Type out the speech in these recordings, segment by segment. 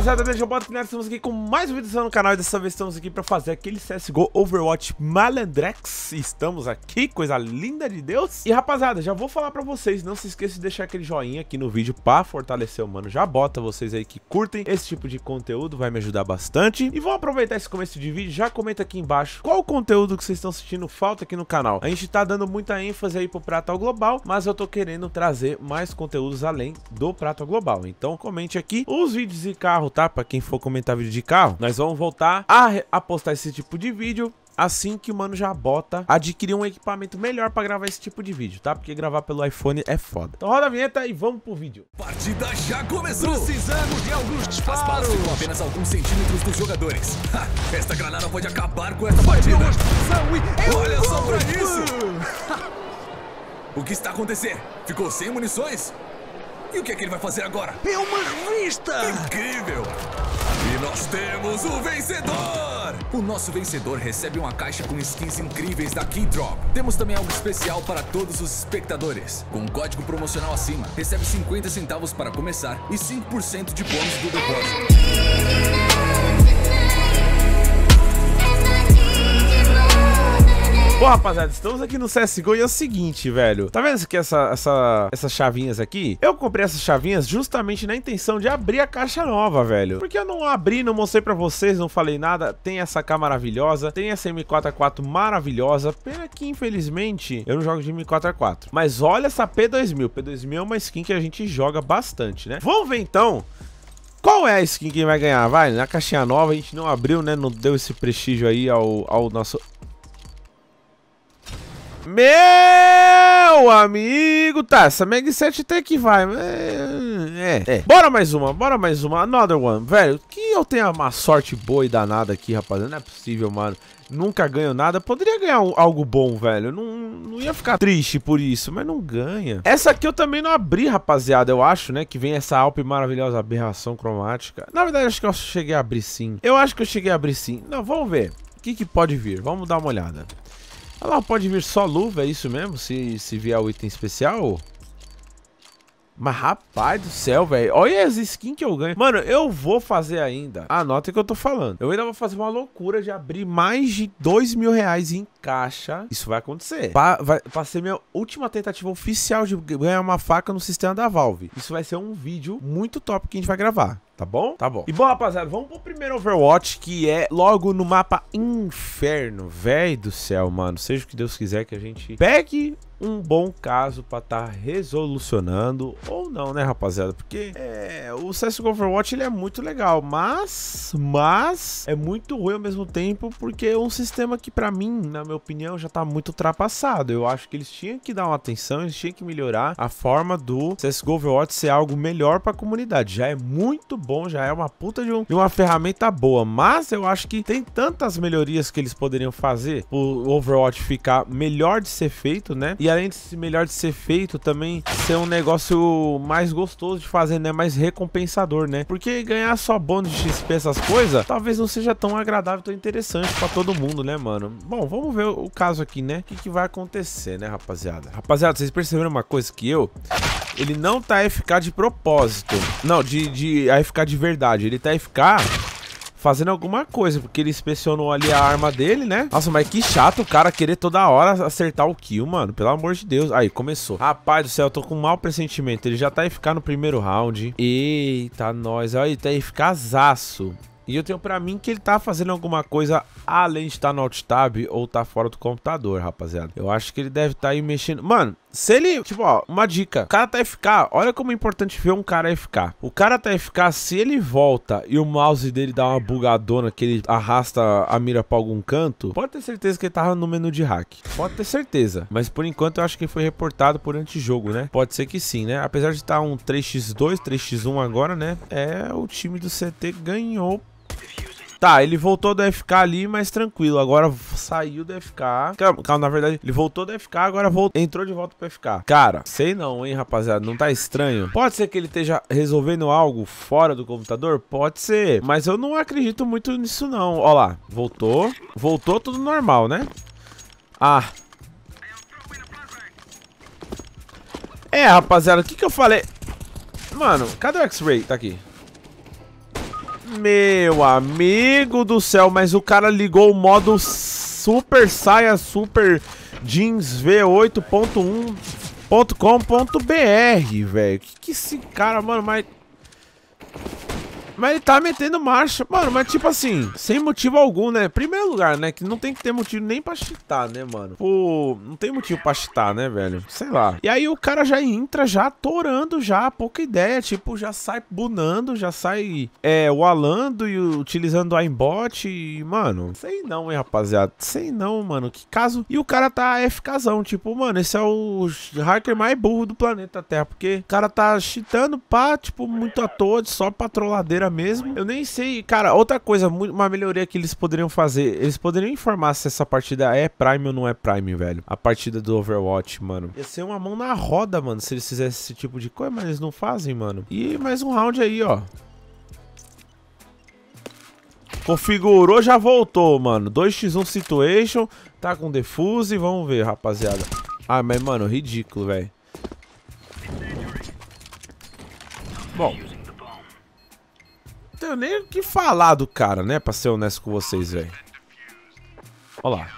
rapaziada, deixa eu que aqui, estamos aqui com mais um vídeo no canal e dessa vez estamos aqui para fazer aquele CSGO Overwatch Malandrex Estamos aqui, coisa linda de Deus E rapaziada, já vou falar para vocês, não se esqueça de deixar aquele joinha aqui no vídeo para fortalecer o mano Já bota vocês aí que curtem esse tipo de conteúdo, vai me ajudar bastante E vão aproveitar esse começo de vídeo, já comenta aqui embaixo qual o conteúdo que vocês estão sentindo falta aqui no canal A gente tá dando muita ênfase aí pro prato Global, mas eu tô querendo trazer mais conteúdos além do prato Global Então comente aqui os vídeos e carro voltar para quem for comentar vídeo de carro, nós vamos voltar a, a postar esse tipo de vídeo assim que o mano já bota adquirir um equipamento melhor para gravar esse tipo de vídeo, tá? Porque gravar pelo iPhone é foda. Então roda a vinheta e vamos pro vídeo. Partida já começou! Precisamos de alguns disparos! As apenas alguns centímetros dos jogadores. Ha, esta granada pode acabar com essa partida! Olha só pra isso! o que está acontecendo? Ficou sem munições? E o que é que ele vai fazer agora? É uma revista! Incrível! E nós temos o vencedor! O nosso vencedor recebe uma caixa com skins incríveis da Keydrop. Temos também algo especial para todos os espectadores. Com um código promocional acima, recebe 50 centavos para começar e 5% de bônus do depósito. Bom, rapaziada, estamos aqui no CSGO e é o seguinte, velho. Tá vendo aqui essa, essa, essas chavinhas aqui? Eu comprei essas chavinhas justamente na intenção de abrir a caixa nova, velho. Porque eu não abri, não mostrei pra vocês, não falei nada. Tem essa K maravilhosa, tem essa M4A4 maravilhosa. Pena que, infelizmente, eu não jogo de M4A4. Mas olha essa P2000. P2000 é uma skin que a gente joga bastante, né? Vamos ver, então... Qual é a skin que vai ganhar? Vai, na caixinha nova a gente não abriu, né? Não deu esse prestígio aí ao, ao nosso meu amigo, tá, essa Mag 7 até que vai. É, é, é, Bora mais uma, bora mais uma. Another one. Velho, que eu tenha uma sorte boa e danada aqui, rapaziada. Não é possível, mano. Nunca ganho nada. Poderia ganhar algo bom, velho. Não, não ia ficar triste por isso, mas não ganha. Essa aqui eu também não abri, rapaziada, eu acho, né? Que vem essa Alpe maravilhosa aberração cromática. Na verdade, acho que eu cheguei a abrir sim. Eu acho que eu cheguei a abrir sim. Não, vamos ver. O que, que pode vir? Vamos dar uma olhada. Olha lá, pode vir só luva, é isso mesmo? Se, se vier o item especial? Mas rapaz do céu, velho. Olha as skins que eu ganho. Mano, eu vou fazer ainda. anota o que eu tô falando. Eu ainda vou fazer uma loucura de abrir mais de dois mil reais em caixa. Isso vai acontecer. Pra, vai, pra ser minha última tentativa oficial de ganhar uma faca no sistema da Valve. Isso vai ser um vídeo muito top que a gente vai gravar tá bom? Tá bom. E bom, rapaziada, vamos pro primeiro Overwatch, que é logo no mapa Inferno. Véi do céu, mano. Seja o que Deus quiser que a gente pegue um bom caso para estar tá resolucionando ou não, né, rapaziada? Porque é, o CSGO Overwatch ele é muito legal, mas mas é muito ruim ao mesmo tempo porque é um sistema que para mim, na minha opinião, já tá muito ultrapassado. Eu acho que eles tinham que dar uma atenção, eles tinham que melhorar a forma do CSGO Overwatch ser algo melhor para a comunidade. Já é muito bom, já é uma puta de, um, de uma ferramenta boa, mas eu acho que tem tantas melhorias que eles poderiam fazer o Overwatch ficar melhor de ser feito, né? E além de ser melhor de ser feito, também ser um negócio mais gostoso de fazer, né? Mais recompensador, né? Porque ganhar só bônus de XP, essas coisas, talvez não seja tão agradável, tão interessante pra todo mundo, né, mano? Bom, vamos ver o caso aqui, né? O que, que vai acontecer, né, rapaziada? Rapaziada, vocês perceberam uma coisa que eu... Ele não tá FK de propósito. Não, de, de AFK de verdade. Ele tá FK fazendo alguma coisa, porque ele inspecionou ali a arma dele, né? Nossa, mas que chato o cara querer toda hora acertar o kill, mano. Pelo amor de Deus. Aí, começou. Rapaz do céu, eu tô com um mau pressentimento. Ele já tá aí ficar no primeiro round. Eita, nós. Aí, tá aí ficar zaço. E eu tenho pra mim que ele tá fazendo alguma coisa além de estar tá no alt tab ou tá fora do computador, rapaziada. Eu acho que ele deve estar tá aí mexendo. Mano, se ele, tipo, ó, uma dica. O cara tá FK, olha como é importante ver um cara FK. O cara tá FK, se ele volta e o mouse dele dá uma bugadona que ele arrasta a mira pra algum canto, pode ter certeza que ele tava no menu de hack. Pode ter certeza. Mas por enquanto eu acho que foi reportado por antijogo, né? Pode ser que sim, né? Apesar de estar tá um 3x2, 3x1 agora, né? É, o time do CT ganhou Tá, ele voltou do FK ali, mas tranquilo. Agora saiu do FK. Calma, calma, na verdade, ele voltou do FK, agora voltou, entrou de volta pro FK. Cara, sei não, hein, rapaziada. Não tá estranho? Pode ser que ele esteja resolvendo algo fora do computador? Pode ser. Mas eu não acredito muito nisso, não. Ó lá, voltou. Voltou tudo normal, né? Ah, É, rapaziada, o que que eu falei? Mano, cadê o X-Ray? Tá aqui. Meu amigo do céu, mas o cara ligou o modo Super Saia Super Jeans V8.1.com.br, velho. Que que esse cara, mano, mas mas ele tá metendo marcha. Mano, mas tipo assim, sem motivo algum, né? Primeiro lugar, né? Que não tem que ter motivo nem pra chitar, né, mano? Pô, não tem motivo pra chitar, né, velho? Sei lá. E aí o cara já entra, já atorando, já, pouca ideia. Tipo, já sai bunando, já sai é, walando e utilizando o aimbot. E, mano, sei não, hein, rapaziada. Sei não, mano. Que caso. E o cara tá FKzão. Tipo, mano, esse é o hacker mais burro do planeta Terra. Porque o cara tá cheatando, pá, tipo, muito à toa, só pra trolladeira mesmo. Eu nem sei, cara, outra coisa, uma melhoria que eles poderiam fazer, eles poderiam informar se essa partida é Prime ou não é Prime, velho. A partida do Overwatch, mano. Ia ser uma mão na roda, mano, se eles fizessem esse tipo de coisa, mas eles não fazem, mano. E mais um round aí, ó. Configurou, já voltou, mano. 2x1 situation, tá com defuse, vamos ver, rapaziada. Ah, mas, mano, ridículo, velho. Bom, tenho nem o que falar do cara, né? Pra ser honesto com vocês, velho. Olha lá.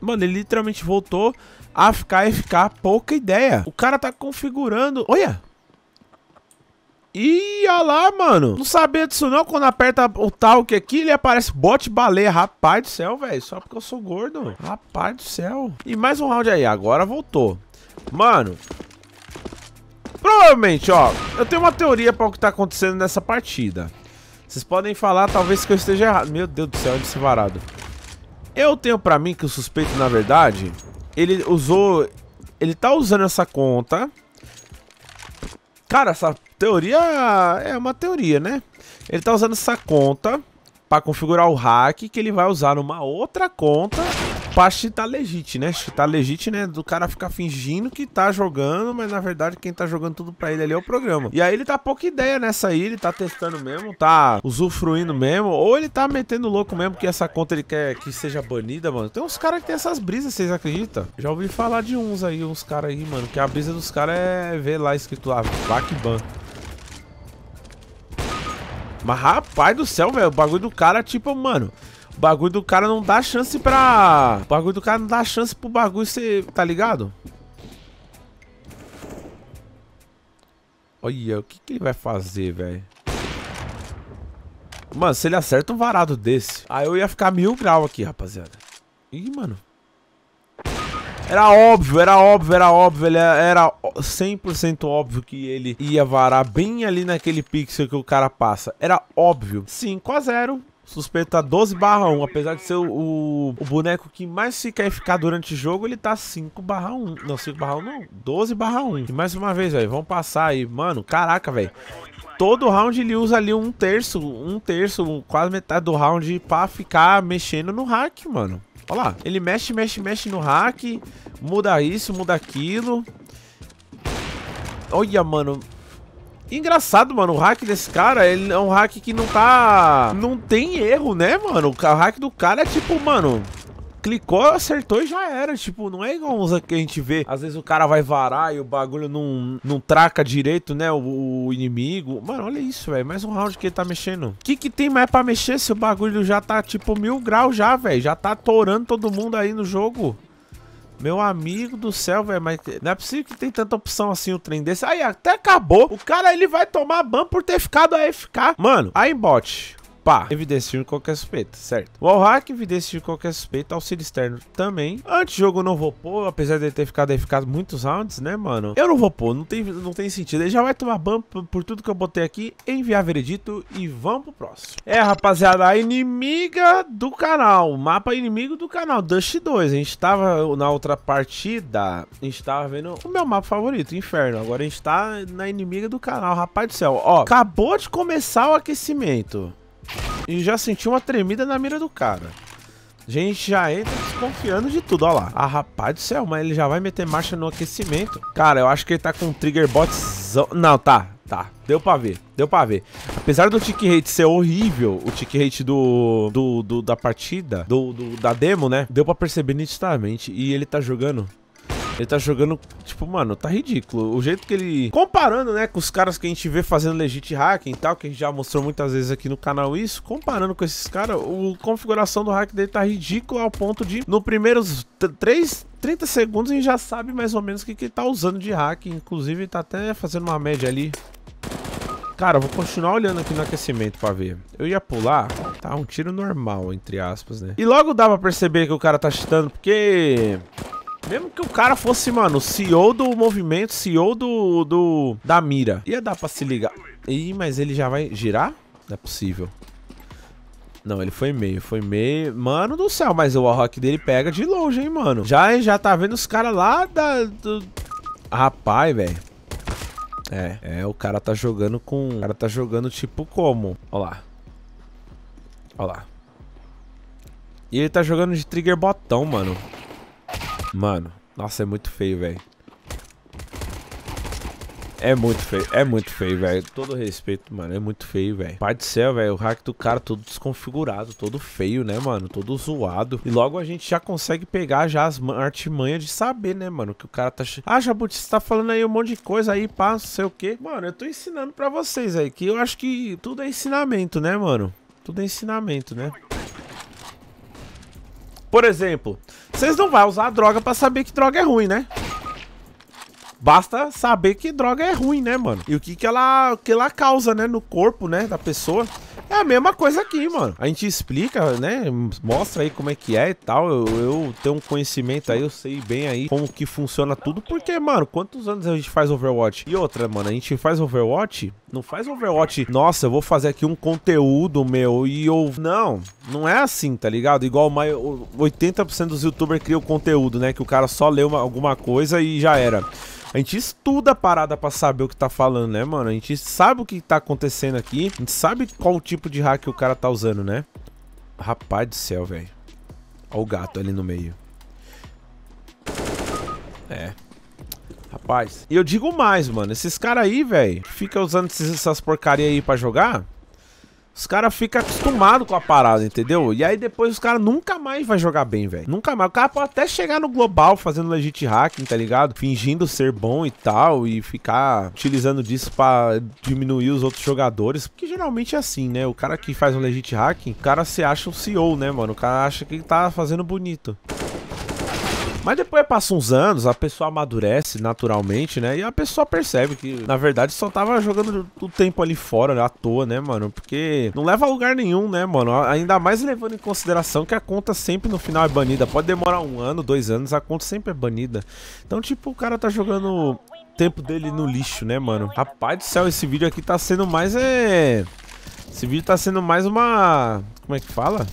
Mano, ele literalmente voltou a ficar e ficar pouca ideia. O cara tá configurando... Olha! Ih, olha lá, mano. Não sabia disso não. Quando aperta o talk aqui, ele aparece bote baleia. Rapaz do céu, velho. Só porque eu sou gordo. Rapaz do céu. E mais um round aí. Agora voltou. Mano, Provavelmente, ó, eu tenho uma teoria para o que tá acontecendo nessa partida. Vocês podem falar, talvez, que eu esteja errado. Meu Deus do céu, onde esse varado? Eu tenho para mim que o suspeito, na verdade, ele usou... Ele tá usando essa conta. Cara, essa teoria é uma teoria, né? Ele tá usando essa conta para configurar o hack que ele vai usar numa outra conta pra tá legit, né? Tá legit, né? Do cara ficar fingindo que tá jogando, mas na verdade quem tá jogando tudo pra ele ali é o programa. E aí ele tá pouca ideia nessa aí, ele tá testando mesmo, tá usufruindo mesmo, ou ele tá metendo louco mesmo que essa conta ele quer que seja banida, mano. Tem uns caras que tem essas brisas, vocês acreditam? Já ouvi falar de uns aí, uns caras aí, mano, que a brisa dos caras é ver lá escrito lá, Backban. Mas rapaz do céu, velho, o bagulho do cara, tipo, mano... O bagulho do cara não dá chance pra... O bagulho do cara não dá chance pro bagulho ser... Tá ligado? Olha, o que, que ele vai fazer, velho? Mano, se ele acerta um varado desse... Aí eu ia ficar mil grau aqui, rapaziada. Ih, mano. Era óbvio, era óbvio, era óbvio, ele era 100% óbvio que ele ia varar bem ali naquele pixel que o cara passa. Era óbvio. 5 a 0 Suspeito tá 12 barra 1. Apesar de ser o, o, boneco que mais se quer ficar durante o jogo, ele tá 5 barra 1. Não, 5 barra 1 não. 12 barra 1. E mais uma vez, velho. Vamos passar aí. Mano, caraca, velho. Todo round ele usa ali um terço, um terço, quase metade do round pra ficar mexendo no hack, mano. Olha lá. Ele mexe, mexe, mexe no hack. Muda isso, muda aquilo. Olha, mano. Engraçado, mano, o hack desse cara, ele é um hack que não tá... Não tem erro, né, mano? O hack do cara é tipo, mano, clicou, acertou e já era. Tipo, não é igual uns que a gente vê. Às vezes o cara vai varar e o bagulho não, não traca direito, né? O, o inimigo. Mano, olha isso, velho. Mais um round que ele tá mexendo. O que, que tem mais pra mexer se o bagulho já tá, tipo, mil graus já, velho? Já tá torando todo mundo aí no jogo. Meu amigo do céu, velho, mas não é possível que tem tanta opção assim o trem desse. Aí até acabou. O cara ele vai tomar ban por ter ficado AFK. Mano, aimbot pá, evidenciam qualquer suspeita, certo? O Wallhack evidenciou qualquer suspeita, auxílio externo também. Antijogo eu não vou pôr, apesar de ele ter ficado aí ficado muitos rounds, né, mano? Eu não vou pôr, não tem, não tem sentido. Ele já vai tomar ban por tudo que eu botei aqui, enviar veredito e vamos pro próximo. É, rapaziada, a inimiga do canal, mapa inimigo do canal, Dust 2. A gente tava na outra partida, a gente tava vendo o meu mapa favorito, Inferno. Agora a gente tá na inimiga do canal, rapaz do céu. Ó, acabou de começar o aquecimento e já senti uma tremida na mira do cara. A gente já entra desconfiando de tudo, ó lá. Ah, rapaz do céu, mas ele já vai meter marcha no aquecimento. Cara, eu acho que ele tá com um trigger botzão. Não, tá, tá. Deu pra ver, deu pra ver. Apesar do tick rate ser horrível, o tick rate do, do, do da partida, do, do, da demo, né? Deu pra perceber nitidamente. E ele tá jogando ele tá jogando, tipo, mano, tá ridículo. O jeito que ele... Comparando, né, com os caras que a gente vê fazendo legit hacking e tal, que a gente já mostrou muitas vezes aqui no canal isso, comparando com esses caras, a configuração do hack dele tá ridícula ao ponto de, no primeiros três 30 segundos a gente já sabe mais ou menos o que, que ele tá usando de hack. Inclusive, tá até fazendo uma média ali. Cara, eu vou continuar olhando aqui no aquecimento pra ver. Eu ia pular, tá um tiro normal, entre aspas, né? E logo dá pra perceber que o cara tá chutando, porque... Mesmo que o cara fosse, mano, CEO do movimento, CEO do, do da mira. Ia dar pra se ligar. Ih, mas ele já vai girar? Não é possível. Não, ele foi meio, foi meio. Mano do céu, mas o Warrock dele pega de longe, hein, mano. Já, já tá vendo os caras lá da... Do... Rapaz, velho. É, é, o cara tá jogando com... O cara tá jogando tipo como? Ó lá. Ó lá. E ele tá jogando de trigger botão, mano. Mano, nossa, é muito feio, velho. É muito feio, é muito feio, velho. Todo respeito, mano, é muito feio, velho. Pai do céu, velho, o hack do cara todo desconfigurado, todo feio, né, mano? Todo zoado. E logo a gente já consegue pegar já as artimanhas de saber, né, mano? Que o cara tá... Ah, Jabuti, você tá falando aí um monte de coisa aí, pá, não sei o quê. Mano, eu tô ensinando pra vocês aí, que eu acho que tudo é ensinamento, né, mano? Tudo é ensinamento, né? Por exemplo, vocês não vão usar droga pra saber que droga é ruim, né? Basta saber que droga é ruim, né, mano? E o que, que, ela, que ela causa, né, no corpo, né, da pessoa. É a mesma coisa aqui, mano. A gente explica, né? Mostra aí como é que é e tal. Eu, eu tenho um conhecimento aí, eu sei bem aí como que funciona tudo. Porque, mano, quantos anos a gente faz Overwatch? E outra, mano, a gente faz Overwatch, não faz Overwatch. Nossa, eu vou fazer aqui um conteúdo meu e eu. Não, não é assim, tá ligado? Igual 80% dos youtubers criam conteúdo, né? Que o cara só lê uma, alguma coisa e já era. A gente estuda a parada pra saber o que tá falando, né, mano? A gente sabe o que tá acontecendo aqui. A gente sabe qual tipo de hack o cara tá usando, né? Rapaz do céu, velho. Olha o gato ali no meio. É. Rapaz. E eu digo mais, mano. Esses caras aí, velho, que fica usando essas porcaria aí pra jogar, os caras ficam acostumados com a parada, entendeu? E aí depois os caras nunca mais vai jogar bem, velho. Nunca mais. O cara pode até chegar no global fazendo legit hacking, tá ligado? Fingindo ser bom e tal. E ficar utilizando disso pra diminuir os outros jogadores. Porque geralmente é assim, né? O cara que faz um legit hacking, o cara se acha um CEO, né, mano? O cara acha que ele tá fazendo bonito. Mas depois passa uns anos, a pessoa amadurece naturalmente, né? E a pessoa percebe que, na verdade, só tava jogando o tempo ali fora, né, à toa, né, mano? Porque não leva a lugar nenhum, né, mano? Ainda mais levando em consideração que a conta sempre no final é banida. Pode demorar um ano, dois anos, a conta sempre é banida. Então, tipo, o cara tá jogando tempo dele no lixo, né, mano? Rapaz do céu, esse vídeo aqui tá sendo mais é. Esse vídeo tá sendo mais uma. Como é que fala?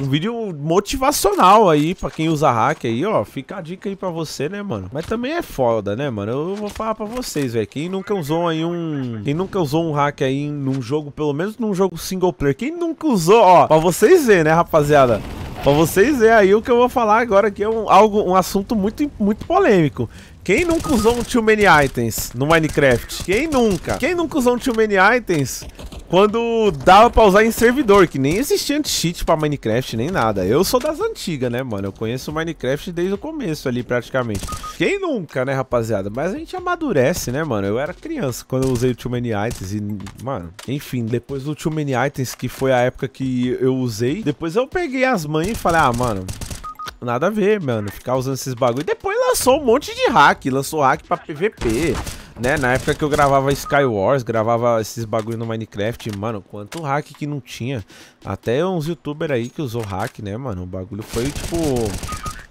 Um vídeo motivacional aí pra quem usa hack aí, ó. Fica a dica aí pra você, né, mano? Mas também é foda, né, mano? Eu vou falar pra vocês, velho. Quem nunca usou aí um... Quem nunca usou um hack aí num jogo, pelo menos num jogo single player. Quem nunca usou, ó. Pra vocês verem, né, rapaziada? Pra vocês verem aí o que eu vou falar agora, que é um, algo, um assunto muito, muito polêmico. Quem nunca usou um Too Many Items no Minecraft? Quem nunca? Quem nunca usou um Too Many Items quando dava pra usar em servidor, que nem existia anti-cheat pra Minecraft, nem nada. Eu sou das antigas, né, mano? Eu conheço o Minecraft desde o começo ali, praticamente. Quem nunca, né, rapaziada? Mas a gente amadurece, né, mano? Eu era criança quando eu usei o Too Many Items e, mano... Enfim, depois do Too Many Items, que foi a época que eu usei, depois eu peguei as mães e falei, ah, mano... Nada a ver, mano, ficar usando esses bagulho. Depois lançou um monte de hack, lançou hack pra PVP, né? Na época que eu gravava Skywars, gravava esses bagulho no Minecraft, mano, quanto hack que não tinha. Até uns youtubers aí que usou hack, né, mano? O bagulho foi, tipo,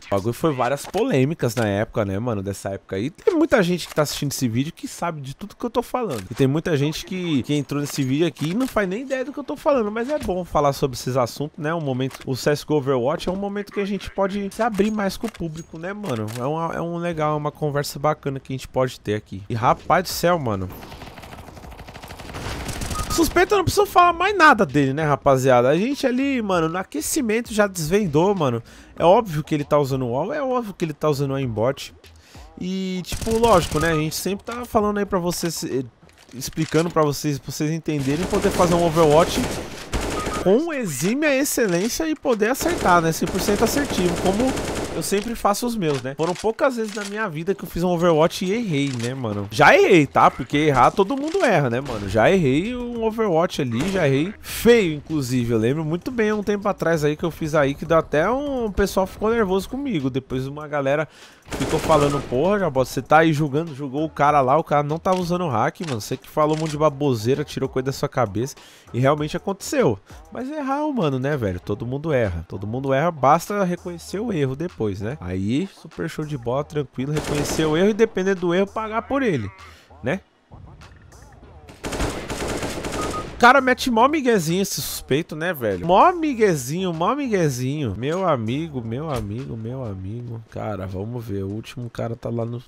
o bagulho foi várias polêmicas na época, né, mano, dessa época. aí. tem muita gente que tá assistindo esse vídeo que sabe de tudo que eu tô falando. E tem muita gente que, que entrou nesse vídeo aqui e não faz nem ideia do que eu tô falando, mas é bom falar sobre esses assuntos, né? Um momento, o CSGO Overwatch é um momento que a gente pode se abrir mais com o público, né, mano? É, uma, é um legal, é uma conversa bacana que a gente pode ter aqui. E rapaz do céu, mano suspeito eu não preciso falar mais nada dele, né, rapaziada? A gente ali, mano, no aquecimento já desvendou, mano. É óbvio que ele tá usando o wall, é óbvio que ele tá usando o aimbot. E, tipo, lógico, né? A gente sempre tá falando aí pra vocês, eh, explicando pra vocês, pra vocês entenderem, poder fazer um Overwatch com exime a excelência e poder acertar, né? 100% assertivo, como eu sempre faço os meus, né? Foram poucas vezes na minha vida que eu fiz um Overwatch e errei, né, mano? Já errei, tá? Porque errar todo mundo erra, né, mano? Já errei um Overwatch ali, já errei feio, inclusive. Eu lembro muito bem um tempo atrás aí que eu fiz aí que deu até um... O pessoal ficou nervoso comigo. Depois uma galera ficou falando, porra, já bota você tá aí julgando, julgou o cara lá, o cara não tava usando hack, mano. Você que falou um monte de baboseira, tirou coisa da sua cabeça e realmente aconteceu. Mas é errar, mano, né, velho? Todo mundo erra. Todo mundo erra, basta reconhecer o erro depois, né? Aí, super show de bola, tranquilo, reconhecer o erro e dependendo do erro, pagar por ele, né? cara mete mó miguezinho esse suspeito, né, velho? Mó miguezinho, mó miguezinho. Meu amigo, meu amigo, meu amigo. Cara, vamos ver. O último cara tá lá no,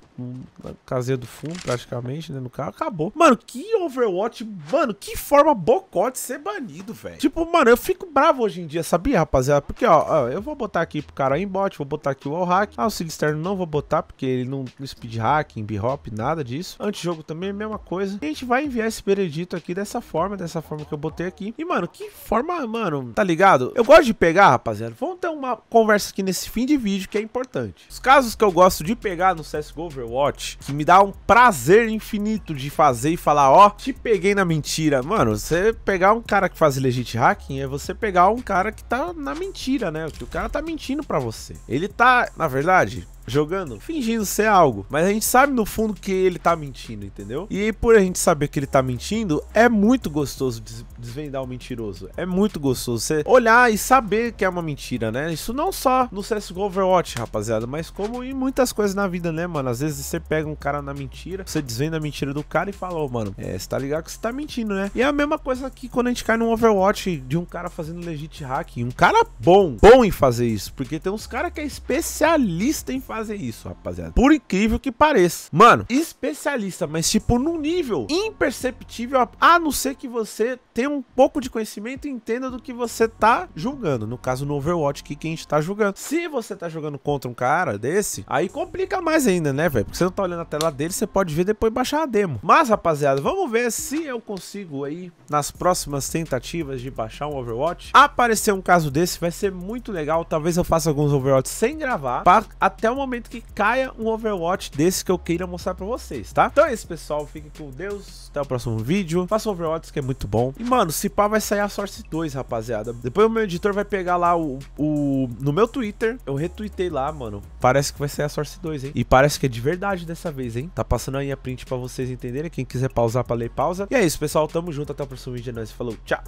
na casinha do fundo, praticamente, né, no carro. Acabou. Mano, que Overwatch, mano, que forma bocó de ser banido, velho. Tipo, mano, eu fico bravo hoje em dia, sabia, rapaziada? Porque, ó, ó eu vou botar aqui pro cara inbot, vou botar aqui o all hack. Ah, o externo não vou botar, porque ele não speed hacking, b-hop, nada disso. Antijogo também, mesma coisa. E a gente vai enviar esse veredito aqui dessa forma, dessa dessa forma que eu botei aqui. E, mano, que forma, mano, tá ligado? Eu gosto de pegar, rapaziada. Vamos ter uma conversa aqui nesse fim de vídeo que é importante. Os casos que eu gosto de pegar no CSGO Overwatch, que me dá um prazer infinito de fazer e falar, ó, oh, te peguei na mentira. Mano, você pegar um cara que faz legit hacking é você pegar um cara que tá na mentira, né? o cara tá mentindo pra você. Ele tá, na verdade, jogando, fingindo ser algo. Mas a gente sabe no fundo que ele tá mentindo, entendeu? E por a gente saber que ele tá mentindo, é muito gostoso desvendar o mentiroso. É muito gostoso você olhar e saber que é uma mentira, né? Isso não só no CSGO Overwatch, rapaziada, mas como em muitas coisas na vida, né, mano? Às vezes você pega um cara na mentira, você desvenda a mentira do cara e fala, ô, oh, mano, é, você tá ligado que você tá mentindo, né? E é a mesma coisa que quando a gente cai num Overwatch de um cara fazendo legit hacking. Um cara bom, bom em fazer isso, porque tem uns caras que é especialista em fazer fazer isso, rapaziada. Por incrível que pareça. Mano, especialista, mas tipo num nível imperceptível, a não ser que você tenha um pouco de conhecimento e entenda do que você tá julgando. No caso, no Overwatch, que, a gente tá julgando. Se você tá jogando contra um cara desse, aí complica mais ainda, né, velho? Porque você não tá olhando a tela dele, você pode ver depois baixar a demo. Mas, rapaziada, vamos ver se eu consigo aí, nas próximas tentativas de baixar um Overwatch, aparecer um caso desse, vai ser muito legal. Talvez eu faça alguns Overwatch sem gravar, para até o momento que caia um Overwatch desse que eu queira mostrar pra vocês, tá? Então é isso, pessoal. Fiquem com Deus. Até o próximo vídeo. Faça Overwatch, que é muito bom. E, mano, se pá, vai sair a Source 2, rapaziada. Depois o meu editor vai pegar lá o... o no meu Twitter, eu retuitei lá, mano. Parece que vai sair a Source 2, hein? E parece que é de verdade dessa vez, hein? Tá passando aí a print pra vocês entenderem. Quem quiser pausar pra ler, pausa. E é isso, pessoal. Tamo junto. Até o próximo vídeo. É nóis. Falou. Tchau.